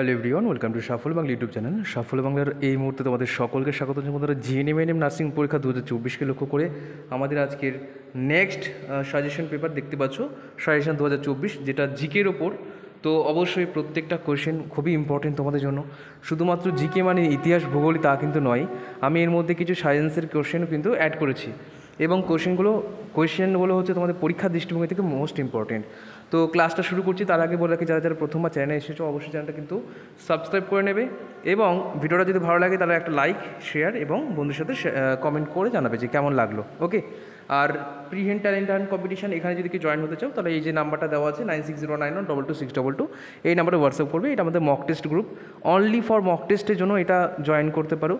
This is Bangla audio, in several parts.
hello everyone welcome to Safal Bangla YouTube channel Safal বাংলার এই মুহূর্তে তোমাদের সকলকে স্বাগত বন্ধুরা জিএনএম এনএম নার্সিং পরীক্ষা দু হাজার চব্বিশকে লক্ষ্য করে আমাদের আজকের নেক্সট সাজেশন পেপার দেখতে পাচ্ছ সাজেশন দু হাজার চব্বিশ যেটা জিকের ওপর তো অবশ্যই প্রত্যেকটা কোয়েশ্চেন খুবই ইম্পর্টেন্ট তোমাদের জন্য শুধুমাত্র জিকে মানে ইতিহাস ভূগোল তা কিন্তু নয় আমি এর মধ্যে কিছু সায়েন্সের কোয়েশ্চেনও কিন্তু অ্যাড করেছি এবং কোয়েশ্চেনগুলো কোয়েশ্চেনগুলো হচ্ছে তোমাদের পরীক্ষার দৃষ্টিভঙ্গি থেকে মোস্ট ইম্পর্টেন্ট তো ক্লাসটা শুরু করছি তার আগে বলে রাখি যারা যারা প্রথমবার চ্যানেলে এসেছো অবশ্যই চ্যানেলটা কিন্তু সাবস্ক্রাইব করে নেবে এবং ভিডিওটা যদি ভালো লাগে তাহলে একটা লাইক শেয়ার এবং বন্ধুর সাথে কমেন্ট করে জানাবে যে কেমন লাগলো ওকে আর প্রিহেন্ট ট্যালেন্ট হ্যান্ড কম্পিটিশন এখানে যদি কেউ জয়েন হতে চাও তাহলে এই যে নাম্বারটা দেওয়া আছে nine six zero nine one double two six double two এই নাম্বারে হোয়াটসঅ্যাপ করবে এটা আমাদের mock test group only for mock টেস্টের জন্য এটা জয়েন করতে পারো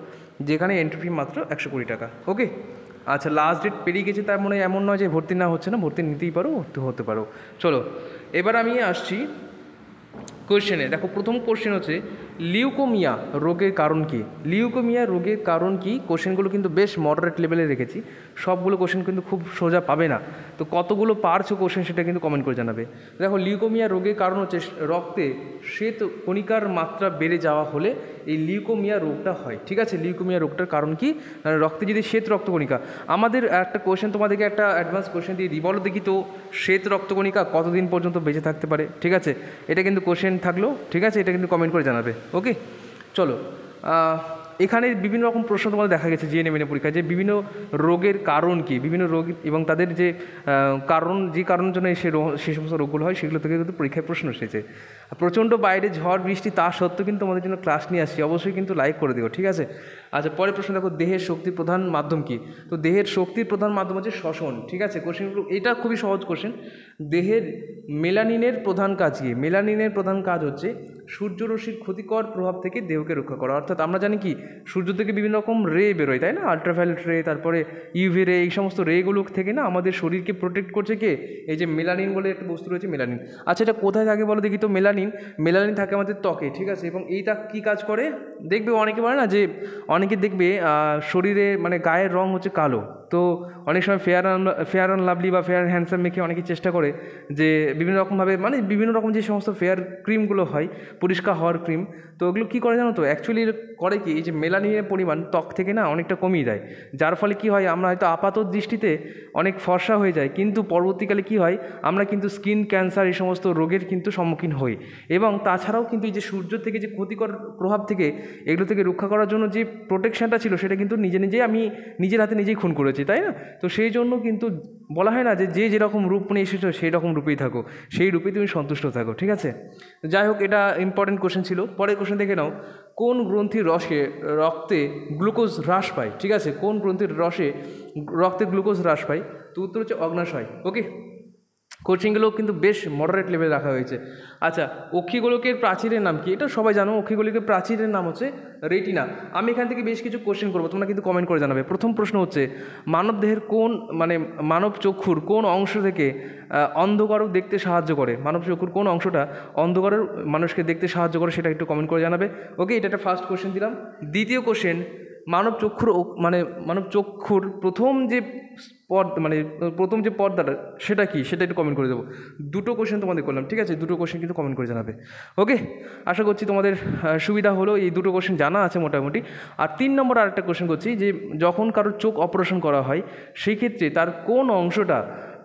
যেখানে এন্ট্রি ফি মাত্র একশো কুড়ি টাকা ওকে আচ্ছা লাস্ট ডেট পেরিয়ে গেছে তার মানে এমন নয় যে ভর্তি না হচ্ছে না ভর্তি নিতেই পারো ভর্তি হতে পারো চলো এবার আমি আসছি কোয়েশ্চেনে দেখো প্রথম কোয়েশ্চেন হচ্ছে লিউকোমিয়া রোগের কারণ কী লিউকোমিয়া রোগের কারণ কী কোশ্চেনগুলো কিন্তু বেশ মডারেট লেভেলে রেখেছি সবগুলো কোশ্চেন কিন্তু খুব সোজা পাবে না তো কতগুলো পারছো কোশ্চেন সেটা কিন্তু কমেন্ট করে জানাবে দেখো লিউকোমিয়া রোগের কারণ হচ্ছে রক্তে শ্বেত কণিকার মাত্রা বেড়ে যাওয়া হলে এই লিউকোমিয়া রোগটা হয় ঠিক আছে লিউকোমিয়া রোগটার কারণ কি রক্তে যদি শ্বেত রক্তকণিকা আমাদের একটা কোশ্চেন তোমাদেরকে একটা অ্যাডভান্স কোশ্চেন দিয়ে দিই বলো দেখি তো শ্বেত রক্তকণিকা কতদিন পর্যন্ত বেঁচে থাকতে পারে ঠিক আছে এটা কিন্তু কোশ্চেন থাকলো ঠিক আছে এটা কিন্তু কমেন্ট করে জানাবে ওকে চলো এখানে বিভিন্ন রকম প্রশ্ন তোমাদের দেখা গেছে জিএনএম এনে পরীক্ষা যে বিভিন্ন রোগের কারণ কি বিভিন্ন রোগ এবং তাদের যে কারণ যে কারণের জন্য সে সে সমস্ত রোগগুলো হয় সেগুলো থেকে কিন্তু পরীক্ষায় প্রশ্ন এসেছে প্রচণ্ড বাইরে ঝড় বৃষ্টি তা সত্ত্বেও কিন্তু তোমাদের জন্য ক্লাস নিয়ে আসছি অবশ্যই কিন্তু লাইক করে দিও ঠিক আছে আচ্ছা পরের প্রশ্ন দেখো দেহের শক্তির প্রধান মাধ্যম কি তো দেহের শক্তির প্রধান মাধ্যম হচ্ছে শ্বসন ঠিক আছে কোশ্চেনগুলো এটা খুবই সহজ কোশ্চেন দেহের মেলানিনের প্রধান কাজ কি মেলানিনের প্রধান কাজ হচ্ছে সূর্যরশ্মির ক্ষতিকর প্রভাব থেকে দেহকে রক্ষা করা অর্থাৎ আমরা জানি কি সূর্য থেকে বিভিন্ন রকম রে বেরোয় তাই না আলট্রাভায়োলেট রে তারপরে ইউভি রে এই সমস্ত রেগুলো থেকে না আমাদের শরীরকে প্রোটেক্ট করছে কে এই যে মেলানিন বলে একটা বস্তু রয়েছে মেলানিন আচ্ছা এটা কোথায় থাকে বলো দেখি তো মেলানিন মেলানিন থাকে আমাদের ত্বকে ঠিক আছে এবং এইটা কি কাজ করে দেখবে অনেকে বলে না যে অনেকে দেখবে শরীরে মানে গায়ের রং হচ্ছে কালো তো অনেক সময় fair and fair and lovely বা ফেয়ার হ্যান্ডসাম মেখে অনেকে চেষ্টা করে যে বিভিন্ন রকমভাবে মানে বিভিন্ন রকম যে সমস্ত ফেয়ার ক্রিমগুলো হয় পরিষ্কার হওয়ার ক্রিম তো ওগুলো কী করে জানো তো অ্যাকচুয়ালি করে কি এই যে মেলানিনের পরিমাণ ত্বক থেকে না অনেকটা কমিয়ে দেয় যার ফলে কি হয় আমরা হয়তো আপাত দৃষ্টিতে অনেক ফর্সা হয়ে যায় কিন্তু পরবর্তীকালে কি হয় আমরা কিন্তু স্কিন ক্যান্সার এই সমস্ত রোগের কিন্তু সম্মুখীন হই এবং তাছাড়াও কিন্তু এই যে সূর্য থেকে যে ক্ষতিকর প্রভাব থেকে এগুলো থেকে রক্ষা করার জন্য যে প্রোটেকশানটা ছিল সেটা কিন্তু নিজে নিজেই আমি নিজের হাতে নিজেই খুন করেছি করেছি তাই না তো সেই জন্য কিন্তু বলা হয় না যে যে যেরকম রূপ নিয়ে এসেছো সেই রকম রূপেই থাকো সেই রূপে তুমি সন্তুষ্ট থাকো ঠিক আছে যাই হোক এটা ইম্পর্টেন্ট কোশ্চেন ছিল পরের কোশ্চেন দেখে নাও কোন গ্রন্থির রসে রক্তে গ্লুকোজ হ্রাস পায় ঠিক আছে কোন গ্রন্থির রসে রক্তে গ্লুকোজ হ্রাস পায় তো উত্তর হচ্ছে অগ্নাশয় ওকে কোচিংগুলো কিন্তু বেশ মডারেট লেভেলে রাখা হয়েছে আচ্ছা অক্ষিগোলকের প্রাচীরের নাম কি এটা সবাই জানো অক্ষিগোলকের প্রাচীরের নাম হচ্ছে রেটিনা আমি এখান থেকে বেশ কিছু কোশ্চেন করবো তোমরা কিন্তু কমেন্ট করে জানাবে প্রথম প্রশ্ন হচ্ছে মানবদেহের কোন মানে মানব চক্ষুর কোন অংশ থেকে অন্ধকারও দেখতে সাহায্য করে মানব চক্ষুর কোন অংশটা অন্ধকারের মানুষকে দেখতে সাহায্য করে সেটা একটু কমেন্ট করে জানাবে ওকে এটা একটা ফার্স্ট কোশ্চেন দিলাম দ্বিতীয় কোশ্চেন মানব চক্ষুর মানে মানব চক্ষুর প্রথম যে পর্দা মানে প্রথম যে পর্দাটা সেটা কি সেটা একটু কমেন্ট করে দেবো দুটো কোশ্চেন তোমাদের করলাম ঠিক আছে দুটো কোশ্চেন কিন্তু কমেন্ট করে জানাবে ওকে আশা করছি তোমাদের সুবিধা হলো এই দুটো কোশ্চেন জানা আছে মোটামুটি আর তিন নম্বর আরেকটা কোশ্চেন করছি যে যখন কারোর চোখ অপারেশন করা হয় সেই ক্ষেত্রে তার কোন অংশটা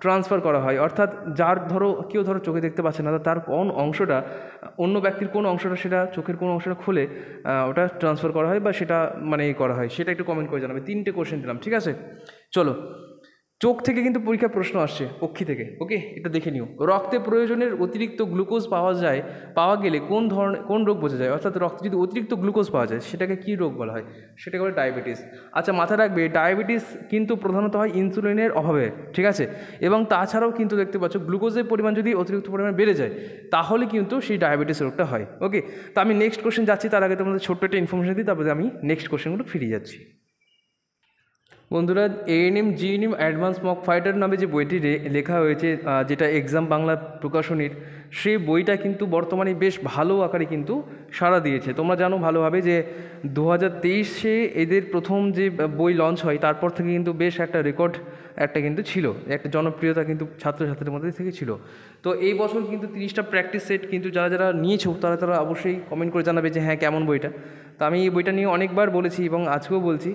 ট্রান্সফার করা হয় অর্থাৎ যার ধরো কেউ ধরো চোখে দেখতে পাচ্ছে না তার কোন অংশটা অন্য ব্যক্তির কোন অংশটা সেটা চোখের কোন অংশটা খুলে ওটা ট্রান্সফার করা হয় বা সেটা মানে করা হয় সেটা একটু কমেন্ট করে জানাবে তিনটে কোয়েশ্চেন দিলাম ঠিক আছে চলো চোখ থেকে কিন্তু পরীক্ষা প্রশ্ন আসছে পক্ষী থেকে ওকে এটা দেখে নিও রক্তে প্রয়োজনের অতিরিক্ত গ্লুকোজ পাওয়া যায় পাওয়া গেলে কোন ধরনের কোন রোগ বোঝা যায় অর্থাৎ রক্তে যদি অতিরিক্ত গ্লুকোজ পাওয়া যায় সেটাকে কী রোগ বলা হয় সেটাকে বলে ডায়াবেটিস আচ্ছা মাথায় রাখবে ডায়াবেটিস কিন্তু প্রধানত হয় ইনসুলিনের অভাবে ঠিক আছে এবং তাছাড়াও কিন্তু দেখতে পাচ্ছ গ্লুকোজের পরিমাণ যদি অতিরিক্ত পরিমাণে বেড়ে যায় তাহলে কিন্তু সেই ডায়াবেটিস রোগটা হয় ওকে তো আমি নেক্সট কোশ্চেন যাচ্ছি তার আগে তোমাদের ছোট্ট একটা ইনফরমেশন দিই তারপরে আমি নেক্সট কোশ্চেনগুলো ফিরিয়ে যাচ্ছি বন্ধুরা ANM GNM advance mock fighter নামে যে বইটি লেখা হয়েছে যেটা এক্সাম বাংলা প্রকাশনীর সেই বইটা কিন্তু বর্তমানে বেশ ভালো আকারে কিন্তু সাড়া দিয়েছে তোমরা জানো ভালোভাবে যে দু হাজার তেইশে এদের প্রথম যে বই লঞ্চ হয় তারপর থেকে কিন্তু বেশ একটা রেকর্ড একটা কিন্তু ছিল একটা জনপ্রিয়তা কিন্তু ছাত্রছাত্রীদের মধ্যে থেকে ছিল তো এই বছর কিন্তু তিরিশটা প্র্যাকটিস সেট কিন্তু যারা যারা নিয়েছো তারা তারা অবশ্যই কমেন্ট করে জানাবে যে হ্যাঁ কেমন বইটা তো আমি এই বইটা নিয়ে অনেকবার বলেছি এবং আজকেও বলছি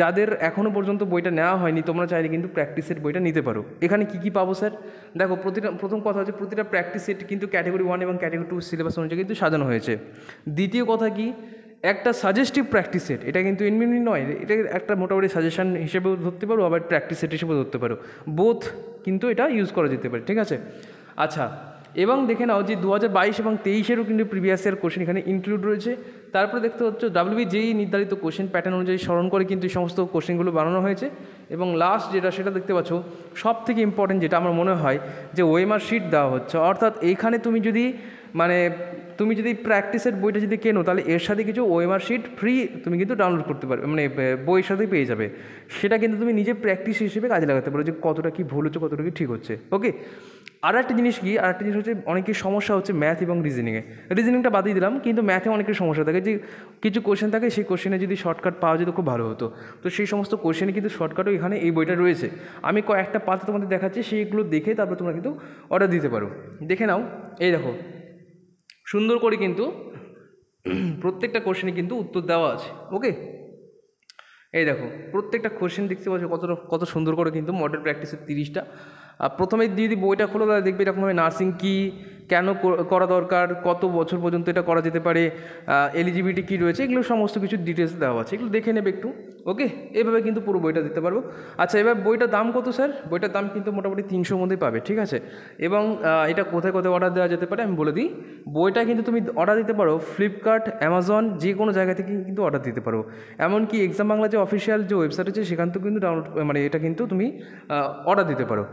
যাদের এখনও পর্যন্ত বইটা নেওয়া হয়নি তোমরা চাইলে কিন্তু প্র্যাকটিস সেট বইটা নিতে পারো এখানে কি কি পাবো স্যার দেখো প্রতিটা প্রথম কথা হচ্ছে প্রতিটা প্র্যাকটিস সেট কিন্তু ক্যাটাগরি ওয়ান এবং ক্যাটাগরি টু সিলেবাস অনুযায়ী কিন্তু সাজানো হয়েছে দ্বিতীয় কথা কি একটা সাজেস্টিভ প্র্যাকটিস সেট এটা কিন্তু এমনি নয় এটা একটা মোটামুটি সাজেশান হিসেবেও ধরতে পারো আবার প্র্যাকটিস সেট হিসেবেও ধরতে পারো বোথ কিন্তু এটা ইউজ করা যেতে পারে ঠিক আছে আচ্ছা এবং দেখে নাও যে দু হাজার বাইশ এবং তেইশেরও কিন্তু প্রিভিয়াস ইয়ার কোশ্চেন এখানে ইনক্লুড রয়েছে তারপরে দেখতে হচ্ছে ডাব্লিউবি যেই নির্ধারিত কোশ্চেন প্যাটার্ন অনুযায়ী স্মরণ করে কিন্তু এই সমস্ত কোশ্চেনগুলো বানানো হয়েছে এবং লাস্ট যেটা সেটা দেখতে পাচ্ছ সব থেকে ইম্পর্টেন্ট যেটা আমার মনে হয় যে ওয়েমার শিট দেওয়া হচ্ছে অর্থাৎ এইখানে তুমি যদি মানে তুমি যদি প্র্যাকটিসের বইটা যদি কেনো তাহলে এর সাথে কিছু ওএমআর শিট ফ্রি তুমি কিন্তু ডাউনলোড করতে পারবে মানে বইয়ের সাথে পেয়ে যাবে সেটা কিন্তু তুমি নিজে প্র্যাকটিস হিসেবে কাজে লাগাতে পারো যে কতটা কী ভুল হচ্ছে কতটা কী ঠিক হচ্ছে ওকে আর একটা জিনিস কি আর একটা জিনিস হচ্ছে অনেকের সমস্যা হচ্ছে ম্যাথ এবং রিজনিংয়ে রিজনিংটা বাদই দিলাম কিন্তু ম্যাথে অনেকের সমস্যা থাকে যে কিছু কোশ্চেন থাকে সেই কোশ্চেনে যদি শর্টকাট পাওয়া যেত খুব ভালো হতো তো সেই সমস্ত কোশ্চেনে কিন্তু শর্টকাটও এখানে এই বইটা রয়েছে আমি কয়েকটা পাতা তোমাদের দেখাচ্ছি সেইগুলো দেখে তারপর তোমরা কিন্তু অর্ডার দিতে পারো দেখে নাও এই দেখো সুন্দর করে কিন্তু প্রত্যেকটা কোশ্চেনে কিন্তু উত্তর দেওয়া আছে ওকে এই দেখো প্রত্যেকটা কোশ্চেন দেখতে পাচ্ছ কত কত সুন্দর করে কিন্তু মডেল প্র্যাকটিসের তিরিশটা আর প্রথমে যদি বইটা খোলো তাহলে দেখবে এরকমভাবে নার্সিং কী কেন করা দরকার কত বছর পর্যন্ত এটা করা যেতে পারে এলিজিবিলিটি কী রয়েছে এগুলো সমস্ত কিছু ডিটেলস দেওয়া আছে এগুলো দেখে নেবে একটু ওকে এভাবে কিন্তু পুরো বইটা দিতে পারবো আচ্ছা এবার বইটার দাম কত স্যার বইটার দাম কিন্তু মোটামুটি তিনশোর মধ্যেই পাবে ঠিক আছে এবং এটা কোথায় কোথায় অর্ডার দেওয়া যেতে পারে আমি বলে দিই বইটা কিন্তু তুমি অর্ডার দিতে পারো ফ্লিপকার্ট অ্যামাজন যে কোনো জায়গা থেকে কিন্তু অর্ডার দিতে পারো এমনকি এক্সাম বাংলা যে অফিসিয়াল যে ওয়েবসাইট আছে সেখান থেকে কিন্তু ডাউনলোড মানে এটা কিন্তু তুমি অর্ডার দিতে পারো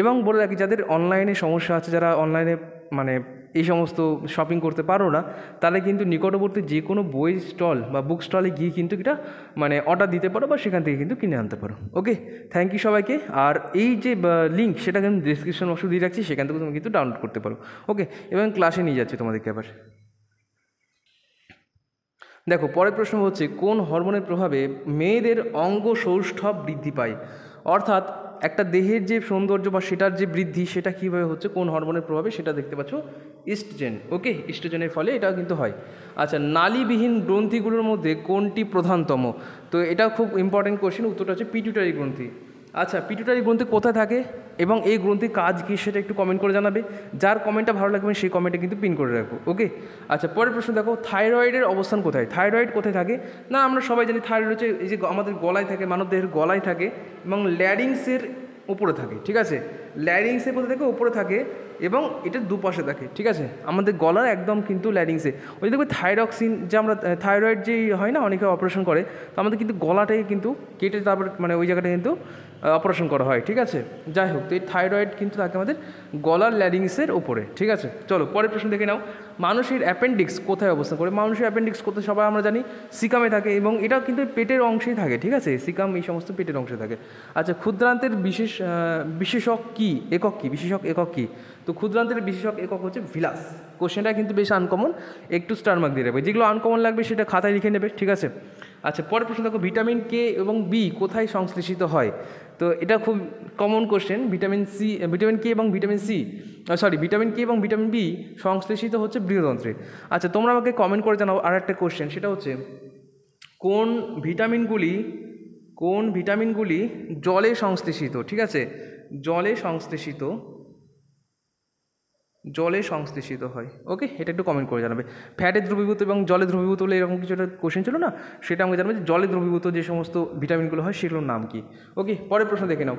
এবং বলে রাখি যাদের অনলাইনে সমস্যা আছে যারা অনলাইনে মানে এই সমস্ত শপিং করতে পারো না তাহলে কিন্তু নিকটবর্তী যে কোনো বই স্টল বা বুক স্টলে গিয়ে কিন্তু এটা মানে অর্ডার দিতে পারো বা সেখান থেকে কিন্তু কিনে আনতে পারো ওকে থ্যাংক ইউ সবাইকে আর এই যে লিঙ্ক সেটা কিন্তু ডিসক্রিপশন বক্সে দিয়ে রাখছি সেখান থেকে তুমি কিন্তু ডাউনলোড করতে পারো ওকে এবং ক্লাসে নিয়ে যাচ্ছি তোমাদেরকে আবার দেখো পরের প্রশ্ন হচ্ছে কোন হরমোনের প্রভাবে মেয়েদের অঙ্গ সৌষ্ঠব বৃদ্ধি পায় অর্থাৎ একটা দেহের যে সৌন্দর্য বা সেটার যে বৃদ্ধি সেটা কীভাবে হচ্ছে কোন হরমোনের প্রভাবে সেটা দেখতে পাচ্ছ ইস্টজেন ওকে ইস্টজেনের ফলে এটা কিন্তু হয় আচ্ছা নালীবিহীন গ্রন্থিগুলোর মধ্যে কোনটি প্রধানতম তো এটা খুব ইম্পর্টেন্ট কোশ্চেন উত্তরটা হচ্ছে পিটুটারি গ্রন্থি আচ্ছা পিটুটারি গ্রন্থি কোথায় থাকে এবং এই গ্রন্থির কাজ কী সেটা একটু কমেন্ট করে জানাবে যার কমেন্টটা ভালো লাগবে সেই কমেন্টে কিন্তু পিন করে রাখবো ওকে আচ্ছা পরের প্রশ্ন দেখো থাইরয়েডের অবস্থান কোথায় থাইরয়েড কোথায় থাকে না আমরা সবাই জানি থাইরয়েড হচ্ছে এই যে আমাদের গলায় থাকে মানবদেহের গলায় থাকে এবং ল্যারিংসের উপরে থাকে ঠিক আছে ল্যারিংসের কোথায় থাকে উপরে থাকে এবং এটা দুপাশে থাকে ঠিক আছে আমাদের গলার একদম কিন্তু ল্যাডিংসে ওই দেখবে থাইরক্সিন যে আমরা থাইরয়েড যেই হয় না অনেকে অপারেশন করে তো আমাদের কিন্তু গলাটাকে কিন্তু কেটে তারপর মানে ওই জায়গাটা কিন্তু অপারেশন করা হয় ঠিক আছে যাই হোক তো এই থাইরয়েড কিন্তু থাকে আমাদের গলার ল্যাডিংসের ওপরে ঠিক আছে চলো পরের প্রশ্ন দেখে নাও মানুষের অ্যাপেন্ডিক্স কোথায় অবস্থান করে মানুষের অ্যাপেন্ডিক্স কোথায় সবাই আমরা জানি সিকামে থাকে এবং এটা কিন্তু পেটের অংশেই থাকে ঠিক আছে সিকাম এই সমস্ত পেটের অংশে থাকে আচ্ছা ক্ষুদ্রান্তের বিশেষ বিশেষক কী একক কী বিশেষক একক কী তো ক্ষুদ্রান্তের বিশেষক একক হচ্ছে ভিলাস কোশ্চেনটা কিন্তু বেশ আনকমন একটু স্টার মার্ক দিয়ে রাখবে যেগুলো আনকমন লাগবে সেটা খাতায় লিখে নেবে ঠিক আছে আচ্ছা পরের প্রশ্ন দেখো ভিটামিন কে এবং বি কোথায় সংশ্লেষিত হয় তো এটা খুব common question vitamin C vitamin K এবং vitamin C sorry vitamin K এবং ভিটামিন বি সংশ্লেষিত হচ্ছে বৃহতন্ত্রে আচ্ছা তোমরা আমাকে কমেন্ট করে জানাও আর একটা কোশ্চেন সেটা হচ্ছে কোন ভিটামিনগুলি কোন ভিটামিনগুলি জলে সংশ্লেষিত ঠিক আছে জলে সংশ্লেষিত জলে সংশ্লেষিত হয় ওকে এটা একটু কমেন্ট করে জানাবে ফ্যাটে দ্রবীভূত এবং জলে দ্রবীভূত বলে এরকম কিছু একটা কোশ্চেন ছিল না সেটা আমাকে জানাবে যে জলে দ্রবীভূত যে সমস্ত ভিটামিনগুলো হয় সেগুলোর নাম কি ওকে পরের প্রশ্ন দেখে নাও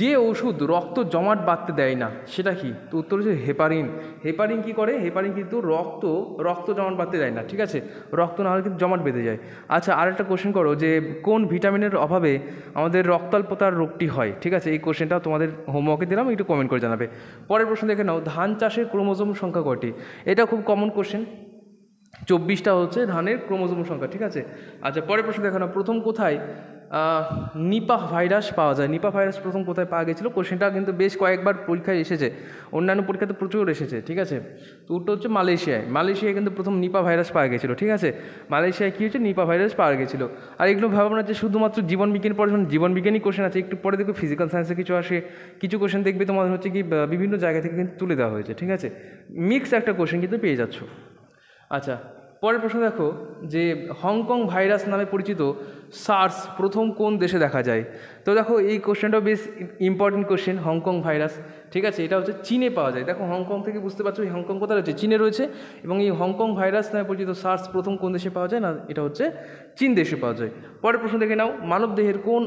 যে ওষুধ রক্ত জমাট বাঁধতে দেয় না সেটা কি তো উত্তর হচ্ছে হেপারিন হেপারিন কি করে হেপারিন কিন্তু রক্ত রক্ত জমাট বাঁধতে দেয় না ঠিক আছে রক্ত না হলে কিন্তু জমাট বেঁধে যায় আচ্ছা আর একটা কোশ্চেন করো যে কোন ভিটামিনের অভাবে আমাদের রক্তাল্পতার রোগটি হয় ঠিক আছে এই কোশ্চেনটা তোমাদের হোমওয়ার্কে দিলাম একটু কমেন্ট করে জানাবে পরের প্রশ্ন দেখে নাও ধান চাষের ক্রোমোজম সংখ্যা কটি এটা খুব কমন কোশ্চেন চব্বিশটা হচ্ছে ধানের ক্রোমোজোম সংখ্যা ঠিক আছে আচ্ছা পরের প্রশ্ন দেখানো প্রথম কোথায় নিপা ভাইরাস পাওয়া যায় নিপা ভাইরাস প্রথম কোথায় পাওয়া গেছিলো কোশ্চেনটা কিন্তু বেশ কয়েকবার পরীক্ষায় এসেছে অন্যান্য পরীক্ষাতে প্রচুর এসেছে ঠিক আছে তো উত্তর হচ্ছে মালয়েশিয়ায় মালয়েশিয়ায় কিন্তু প্রথম নিপা ভাইরাস পাওয়া গেছিলো ঠিক আছে মালয়েশিয়ায় কী হচ্ছে নিপা ভাইরাস পাওয়া গেছিলো আর এগুলো ভাবনা যে শুধুমাত্র জীবনবিজ্ঞান পড়ে বিজ্ঞানই কোশ্চেন আছে একটু পরে দেখবে ফিজিক্যাল সায়েন্সে কিছু আসে কিছু কোশ্চেন দেখবে তোমাদের হচ্ছে কি বিভিন্ন জায়গা থেকে কিন্তু তুলে দেওয়া হয়েছে ঠিক আছে মিক্স একটা কোশ্চেন কিন্তু পেয়ে যাচ্ছ আচ্ছা পরের প্রশ্ন দেখো যে হংকং ভাইরাস নামে পরিচিত সার্স প্রথম কোন দেশে দেখা যায় তো দেখো এই কোশ্চেনটাও বেশ ইম্পর্টেন্ট কোশ্চেন হংকং ভাইরাস ঠিক আছে এটা হচ্ছে চীনে পাওয়া যায় দেখো হংকং থেকে বুঝতে পারছো এই হংকং কোথায় রয়েছে চীনে রয়েছে এবং এই হংকং ভাইরাস নামে পরিচিত সার্স প্রথম কোন দেশে পাওয়া যায় না এটা হচ্ছে চীন দেশে পাওয়া যায় পরের প্রশ্ন দেখে নাও মানবদেহের কোন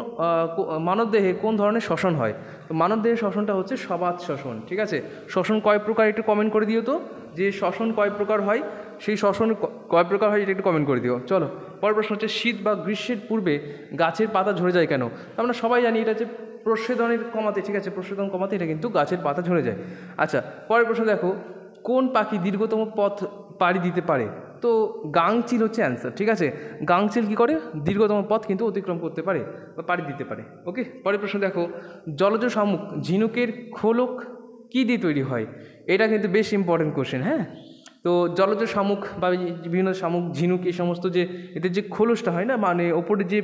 মানবদেহে কোন ধরনের শ্বসন হয় তো দেহের শ্বসনটা হচ্ছে সবাত শ্বসন ঠিক আছে শ্বসন কয় প্রকার একটু কমেন্ট করে দিও তো যে শ্বসন কয় প্রকার হয় সেই শ্বসন কয় প্রকার হয় এটা একটু কমেন্ট করে দিও চলো পরের প্রশ্ন হচ্ছে শীত বা গ্রীষ্মের পূর্বে গাছের পাতা ঝরে যায় কেন আমরা সবাই জানি এটা হচ্ছে প্রসেদনের কমাতে ঠিক আছে প্রসেদন কমাতে এটা কিন্তু গাছের পাতা ঝরে যায় আচ্ছা পরের প্রশ্ন দেখো কোন পাখি দীর্ঘতম পথ পাড়ি দিতে পারে তো গাংচিল হচ্ছে অ্যান্সার ঠিক আছে গাংচিল কি করে দীর্ঘতম পথ কিন্তু অতিক্রম করতে পারে বা পাড়ি দিতে পারে ওকে পরের প্রশ্ন দেখো জলজ শামুক ঝিনুকের খোলক কী দিয়ে তৈরি হয় এটা কিন্তু বেশ ইম্পর্টেন্ট কোশ্চেন হ্যাঁ তো জলজ শামুক বা বিভিন্ন শামুক ঝিনুক এই সমস্ত যে এদের যে খোলসটা হয় না মানে ওপরে যে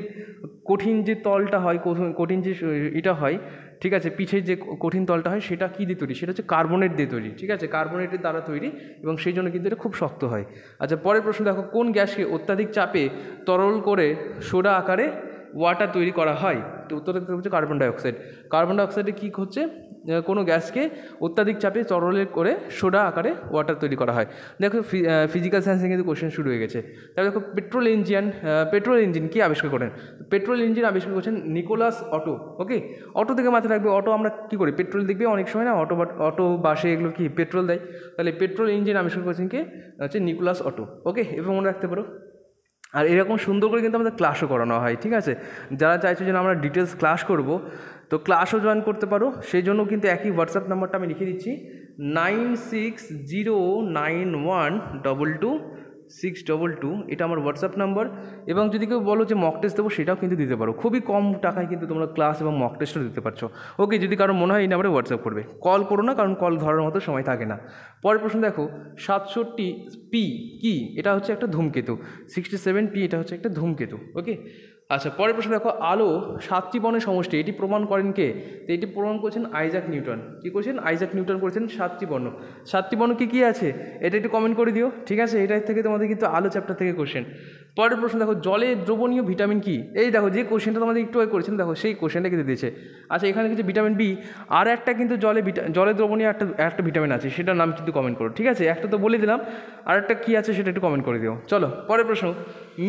কঠিন যে তলটা হয় কঠিন যে এটা হয় ঠিক আছে পিঠের যে কঠিন তলটা হয় সেটা কী দিয়ে তৈরি সেটা হচ্ছে কার্বনেট দিয়ে তৈরি ঠিক আছে কার্বনেটের দ্বারা তৈরি এবং সেই জন্য কিন্তু এটা খুব শক্ত হয় আচ্ছা পরের প্রশ্ন দেখো কোন গ্যাসকে অত্যাধিক চাপে তরল করে সোডা আকারে ওয়াটার তৈরি করা হয় হচ্ছে উত্তর দেখতে হচ্ছে কার্বন ডাইঅক্সাইড কার্বন ডাইঅক্সাইডে কী হচ্ছে কোনো গ্যাসকে অত্যাধিক চাপে তরলে করে সোডা আকারে ওয়াটার তৈরি করা হয় দেখো ফিজিক্যাল সায়েন্সে কিন্তু কোশ্চেন শুরু হয়ে গেছে তাহলে দেখো পেট্রোল ইঞ্জিন পেট্রোল ইঞ্জিন কী আবিষ্কার করেন পেট্রোল ইঞ্জিন আবিষ্কার করছেন নিকোলাস অটো ওকে অটো থেকে মাথায় রাখবে অটো আমরা কী করি পেট্রোল দেখবে অনেক সময় না অটো অটো বাসে এগুলো কি পেট্রোল দেয় তাহলে পেট্রোল ইঞ্জিন আবিষ্কার করেছেন কে হচ্ছে নিকোলাস অটো ওকে এবং মনে রাখতে পারো আর এরকম সুন্দর করে কিন্তু আমাদের ক্লাসও করানো হয় ঠিক আছে যারা চাইছো যেন আমরা ডিটেলস ক্লাস করব তো ক্লাসও জয়েন করতে পারো সেই জন্য কিন্তু একই হোয়াটসঅ্যাপ নাম্বারটা আমি লিখে দিচ্ছি nine six zero nine one double two six double two এটা আমার হোয়াটসঅ্যাপ নাম্বার এবং যদি কেউ বলো যে মক টেস্ট দেবো সেটাও কিন্তু দিতে পারো খুবই কম টাকায় কিন্তু তোমরা ক্লাস এবং মক টেস্টও দিতে পারছো ওকে যদি কারো মনে হয় এই নাম্বারে হোয়াটসঅ্যাপ করবে কল করো না কারণ কল ধরার মতো সময় থাকে না পরের প্রশ্ন দেখো সাতষট্টি পি কি এটা হচ্ছে একটা ধূমকেতু সিক্সটি সেভেন পি এটা হচ্ছে একটা ধূমকেতু ওকে আচ্ছা পরের প্রশ্ন দেখো আলো সাতটি বর্ণের সমষ্টি এটি প্রমাণ করেন কে তো এটি প্রমাণ করছেন আইজাক নিউটন কি করছেন আইজাক নিউটন করেছেন সাতটি বর্ণ সাতটি বর্ণ কী কী আছে এটা একটু কমেন্ট করে দিও ঠিক আছে এটার থেকে তোমাদের কিন্তু আলো চ্যাপ্টার থেকে কোশ্চেন পরের প্রশ্ন দেখো জলে দ্রবণীয় ভিটামিন কি এই দেখো যে কোশ্চেনটা তোমাদের একটু আগে করেছেন দেখো সেই কোশ্চেনটা কিন্তু দিয়েছে আচ্ছা এখানে কিছু ভিটামিন বি আর একটা কিন্তু জলে জলে দ্রবণীয় একটা একটা ভিটামিন আছে সেটার নাম কিন্তু কমেন্ট করো ঠিক আছে একটা তো বলে দিলাম আর একটা কী আছে সেটা একটু কমেন্ট করে দিও চলো পরের প্রশ্ন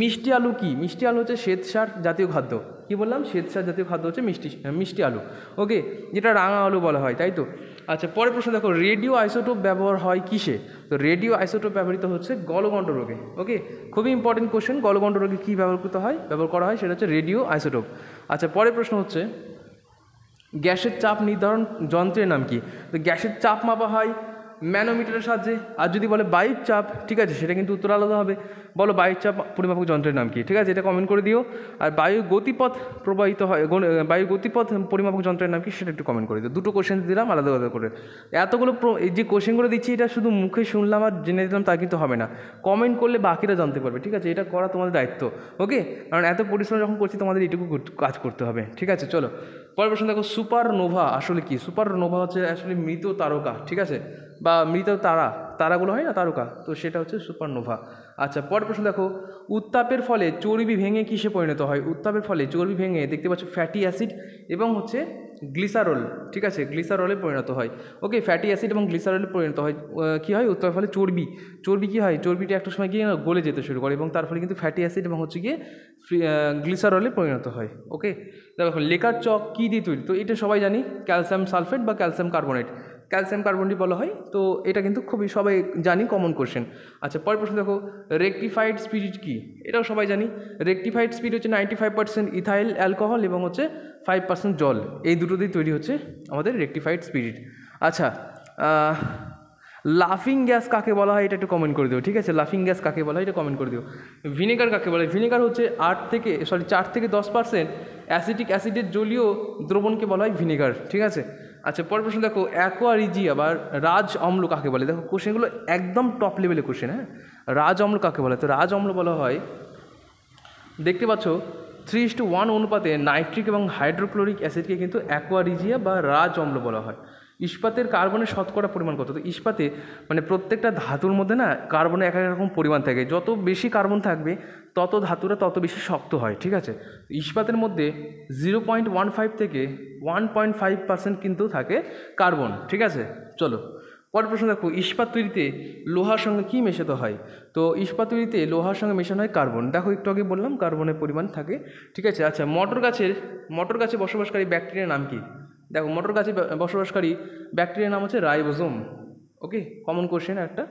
মিষ্টি আলু কি মিষ্টি আলু হচ্ছে শ্বেতসার জাতীয় খাদ্য কি বললাম শ্বেতসার জাতীয় খাদ্য হচ্ছে মিষ্টি মিষ্টি আলু ওকে যেটা রাঙা আলু বলা হয় তাই তো আচ্ছা পরের প্রশ্ন দেখো রেডিও আইসোটোপ ব্যবহার হয় কিসে তো রেডিও আইসোটোপ ব্যবহৃত হচ্ছে গলগণ্ড রোগে ওকে খুবই ইম্পর্টেন্ট কোশ্চেন গলগণ্ড রোগে কী ব্যবহৃত হয় ব্যবহার করা হয় সেটা হচ্ছে রেডিও আইসোটোপ আচ্ছা পরের প্রশ্ন হচ্ছে গ্যাসের চাপ নির্ধারণ যন্ত্রের নাম কি তো গ্যাসের চাপ মাপা হয় ম্যানোমিটারের সাহায্যে আর যদি বলে বায়ুর চাপ ঠিক আছে সেটা কিন্তু উত্তর আলাদা হবে বলো বায়ুর চাপ পরিমাপক যন্ত্রের নাম কি ঠিক আছে এটা কমেন্ট করে দিও আর বায়ু গতিপথ প্রবাহিত হয় বায়ু গতিপথ পরিমাপক যন্ত্রের নাম কি সেটা একটু কমেন্ট করে দিও দুটো কোশ্চেন দিলাম আলাদা আলাদা করে এতগুলো এই যে কোশ্চেনগুলো দিচ্ছি এটা শুধু মুখে শুনলাম আর জেনে দিলাম তা কিন্তু হবে না কমেন্ট করলে বাকিরা জানতে পারবে ঠিক আছে এটা করা তোমাদের দায়িত্ব ওকে কারণ এত পরিশ্রম যখন করছি তোমাদের এটুকু কাজ করতে হবে ঠিক আছে চলো পরের প্রশ্ন দেখো সুপারনোভা আসলে কি সুপারনোভা হচ্ছে আসলে মৃত তারকা ঠিক আছে বা মৃত তারা তারাগুলো হয় না তারকা তো সেটা হচ্ছে সুপারনোভা আচ্ছা পরের প্রশ্ন দেখো উত্তাপের ফলে চর্বি ভেঙে কিসে পরিণত হয় উত্তাপের ফলে চর্বি ভেঙে দেখতে পাচ্ছ ফ্যাটি অ্যাসিড এবং হচ্ছে গ্লিসারল ঠিক আছে গ্লিসারলে পরিণত হয় ওকে ফ্যাটি অ্যাসিড এবং গ্লিসারলে পরিণত হয় কী হয় উত্তর ফলে চর্বি চর্বি কী হয় চর্বিটা একটা সময় গিয়ে গলে যেতে শুরু করে এবং তার ফলে কিন্তু ফ্যাটি অ্যাসিড এবং হচ্ছে গিয়ে গ্লিসারলে পরিণত হয় ওকে দেখো লেকার চক কী দিয়ে তৈরি তো এটা সবাই জানি ক্যালসিয়াম সালফেট বা ক্যালসিয়াম কার্বনেট ক্যালসিয়াম কার্বনটি বলা হয় তো এটা কিন্তু খুবই সবাই জানি কমন কোশ্চেন আচ্ছা পরের প্রশ্ন দেখো রেকটিফাইড স্পিরিট কি এটাও সবাই জানি রেকটিফাইড স্পিরিট হচ্ছে ninety five percent ethyl alcohol এবং হচ্ছে ফাইভ পার্সেন্ট জল এই দুটো দিয়ে তৈরি হচ্ছে আমাদের রেকটিফাইড স্পিরিট আচ্ছা লাফিং গ্যাস কাকে বলা হয় এটা একটু কমেন্ট করে দিও ঠিক আছে লাফিং গ্যাস কাকে বলা হয় এটা কমেন্ট করে দিও ভিনেগার কাকে বলা হয় ভিনেগার হচ্ছে আট থেকে সরি চার থেকে দশ পার্সেন্ট অ্যাসিডিক অ্যাসিডের জলীয় দ্রবণকে বলা হয় ভিনেগার ঠিক আছে আচ্ছা পরের প্রশ্ন দেখো অ্যাকোয়ারিজি আবার রাজ অম্ল কাকে বলে দেখো কোশ্চেনগুলো একদম টপ লেভেলে কোশ্চেন হ্যাঁ রাজ অম্ল কাকে বলে তো রাজ অম্ল বলা হয় দেখতে পাচ্ছ থ্রি ইস টু ওয়ান অনুপাতে নাইট্রিক এবং হাইড্রোক্লোরিক অ্যাসিডকে কিন্তু অ্যাকোয়ারিজিয়া বা রাজ অম্ল বলা হয় ইস্পাতের কার্বনের শতকরা পরিমাণ কত তো ইস্পাতে মানে প্রত্যেকটা ধাতুর মধ্যে না কার্বনের এক এক রকম পরিমাণ থাকে যত বেশি কার্বন থাকবে তত ধাতুরা তত বেশি শক্ত হয় ঠিক আছে ইস্পাতের মধ্যে জিরো পয়েন্ট ওয়ান ফাইভ থেকে ওয়ান পয়েন্ট ফাইভ পার্সেন্ট কিন্তু থাকে কার্বন ঠিক আছে চলো পরের প্রশ্ন দেখো ইস্পাত তৈরিতে লোহার সঙ্গে কী মেশাতে হয় তো ইস্পাত তৈরিতে লোহার সঙ্গে মেশানো হয় কার্বন দেখো একটু আগে বললাম কার্বনের পরিমাণ থাকে ঠিক আছে আচ্ছা মটর গাছের মটর গাছে বসবাসকারী ব্যাকটেরিয়ার নাম কী দেখো মটর গাছে বসবাসকারী ব্যাকটেরিয়ার নাম হচ্ছে রাইবোজোম ওকে কমন কোয়েশ্চেন একটা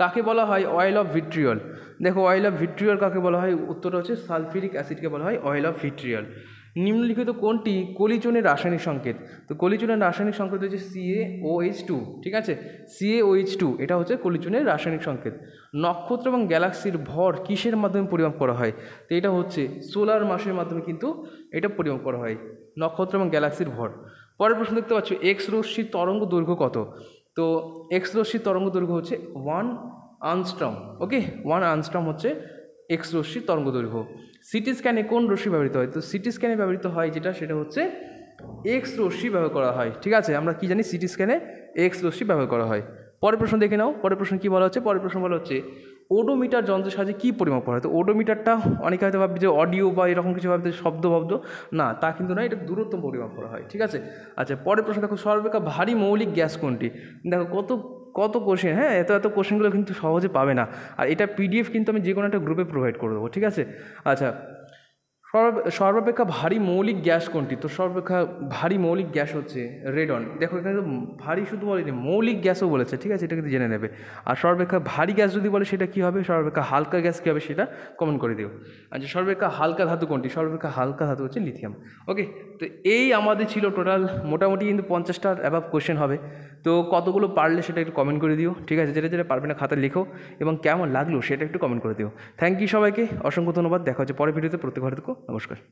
কাকে বলা হয় অয়েল অফ ভিট্রিয়ল দেখো অয়েল অফ ভিট্রিয়ল কাকে বলা হয় উত্তরটা হচ্ছে সালফিরিক অ্যাসিডকে বলা হয় অয়েল অফ ভিট্রিয়ল নিম্নলিখিত কোনটি কলিচনের রাসায়নিক সংকেত তো কলিচনের রাসায়নিক সংকেত হচ্ছে সিএ এইচ টু ঠিক আছে সিএ এইচ টু এটা হচ্ছে কলিচনের রাসায়নিক সংকেত নক্ষত্র এবং গ্যালাক্সির ভর কিসের মাধ্যমে পরিমাপ করা হয় তো এটা হচ্ছে সোলার মাসের মাধ্যমে কিন্তু এটা পরিমাপ করা হয় নক্ষত্র এবং গ্যালাক্সির ভর পরের প্রশ্ন দেখতে পাচ্ছ এক্স রশ্মির তরঙ্গ দৈর্ঘ্য কত তো এক্স রশ্মির তরঙ্গ দৈর্ঘ্য হচ্ছে ওয়ান আনস্ট্রম ওকে ওয়ান আনস্ট্রম হচ্ছে এক্স রশ্মির তরঙ্গ দৈর্ঘ্য সিটি স্ক্যানে কোন রশ্মি ব্যবহৃত হয় তো সিটি স্ক্যানে ব্যবহৃত হয় যেটা সেটা হচ্ছে এক্স রশ্মি ব্যবহার করা হয় ঠিক আছে আমরা কি জানি সিটি স্ক্যানে এক্স রশ্মি ব্যবহার করা হয় পরের প্রশ্ন দেখে নাও পরের প্রশ্ন কী বলা হচ্ছে পরের প্রশ্ন বলা হচ্ছে ওডোমিটার যন্ত্রের সাহায্যে কী পরিমাপ করা হয় তো ওডোমিটারটা অনেকে হয়তো ভাববে যে অডিও বা এরকম কিছু ভাবতে শব্দ শব্দ না তা কিন্তু না এটা দূরত্ব পরিমাপ করা হয় ঠিক আছে আচ্ছা পরের প্রশ্ন দেখো সর্বাপেক্ষা ভারী মৌলিক গ্যাস কোনটি দেখো কত কত কোশ্চেন হ্যাঁ এত এত কোশ্চেনগুলো কিন্তু সহজে পাবে না আর এটা পিডিএফ কিন্তু আমি যে কোনো একটা গ্রুপে প্রোভাইড করে দেবো ঠিক আছে আচ্ছা সর্বাপেক্ষা ভারী মৌলিক গ্যাস কোনটি তো সর্বাপেক্ষা ভারী মৌলিক গ্যাস হচ্ছে রেডন দেখো এখানে তো ভারী শুধু বলেনি মৌলিক গ্যাসও বলেছে ঠিক আছে এটা কিন্তু জেনে নেবে আর সর্বাপেক্ষা ভারী গ্যাস যদি বলে সেটা কী হবে সর্বাপেক্ষা হালকা গ্যাস কী হবে সেটা কমন করে দিও আচ্ছা সর্বাপেক্ষা হালকা ধাতু কোনটি সর্বাপেক্ষা হালকা ধাতু হচ্ছে লিথিয়াম ওকে তো এই আমাদের ছিল টোটাল মোটামুটি কিন্তু পঞ্চাশটার অ্যাভাব কোয়েশ্চেন হবে তো কতগুলো পারলে সেটা একটু কমেন্ট করে দিও ঠিক আছে যেটা যেটা পারবে না খাতা লেখো এবং কেমন লাগলো সেটা একটু কমেন্ট করে দিও থ্যাংক ইউ সবাইকে অসংখ্য ধন্যবাদ দেখা হচ্ছে পরের ভিডিওতে প্রত্যেক ভারতকে নমস্কার